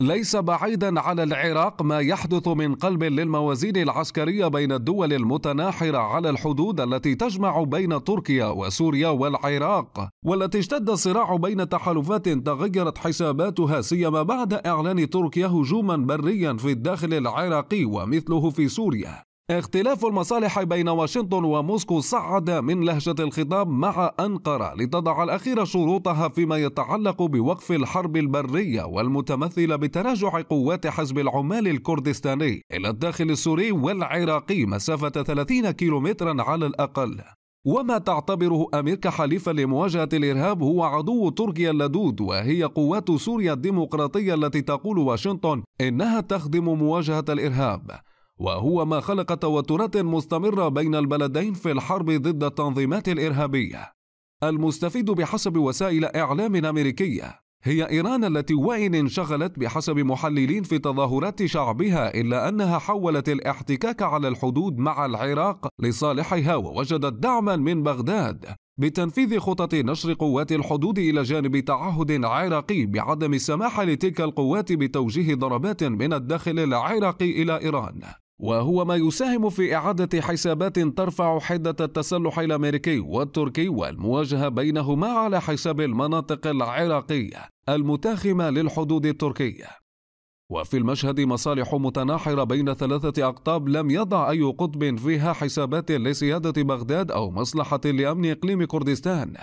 ليس بعيدا على العراق ما يحدث من قلب للموازين العسكريه بين الدول المتناحره على الحدود التي تجمع بين تركيا وسوريا والعراق والتي اشتد الصراع بين تحالفات تغيرت حساباتها سيما بعد اعلان تركيا هجوما بريا في الداخل العراقي ومثله في سوريا اختلاف المصالح بين واشنطن وموسكو صعد من لهجة الخطاب مع أنقرة لتضع الأخيرة شروطها فيما يتعلق بوقف الحرب البرية والمتمثلة بتراجع قوات حزب العمال الكردستاني إلى الداخل السوري والعراقي مسافة 30 كيلومترا على الأقل وما تعتبره أمريكا حليفا لمواجهة الإرهاب هو عدو تركيا اللدود وهي قوات سوريا الديمقراطية التي تقول واشنطن إنها تخدم مواجهة الإرهاب وهو ما خلق توترات مستمرة بين البلدين في الحرب ضد التنظيمات الإرهابية. المستفيد بحسب وسائل إعلام أمريكية هي إيران التي وإن انشغلت بحسب محللين في تظاهرات شعبها إلا أنها حولت الاحتكاك على الحدود مع العراق لصالحها ووجدت دعما من بغداد بتنفيذ خطط نشر قوات الحدود إلى جانب تعهد عراقي بعدم السماح لتلك القوات بتوجيه ضربات من الداخل العراقي إلى إيران وهو ما يساهم في إعادة حسابات ترفع حدة التسلح الأمريكي والتركي والمواجهة بينهما على حساب المناطق العراقية المتاخمة للحدود التركية. وفي المشهد مصالح متناحرة بين ثلاثة أقطاب لم يضع أي قطب فيها حسابات لسيادة بغداد أو مصلحة لأمن إقليم كردستان،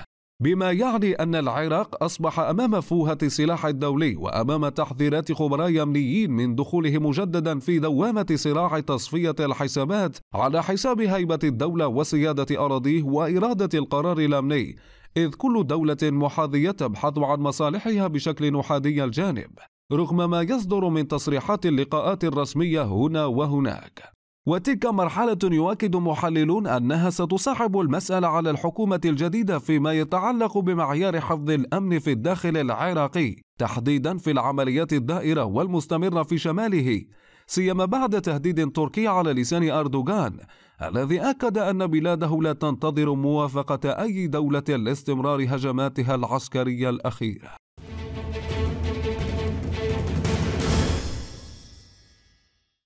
بما يعني أن العراق أصبح أمام فوهة السلاح الدولي وأمام تحذيرات خبراء يمنيين من دخوله مجددا في دوامة صراع تصفية الحسابات على حساب هيبة الدولة وسيادة أراضيه وإرادة القرار الأمني إذ كل دولة محاذية تبحث عن مصالحها بشكل نحادي الجانب رغم ما يصدر من تصريحات اللقاءات الرسمية هنا وهناك وتلك مرحلة يؤكد محللون أنها ستصعب المسألة على الحكومة الجديدة فيما يتعلق بمعيار حفظ الأمن في الداخل العراقي، تحديدا في العمليات الدائرة والمستمرة في شماله، سيما بعد تهديد تركي على لسان أردوغان الذي أكد أن بلاده لا تنتظر موافقة أي دولة لاستمرار هجماتها العسكرية الأخيرة.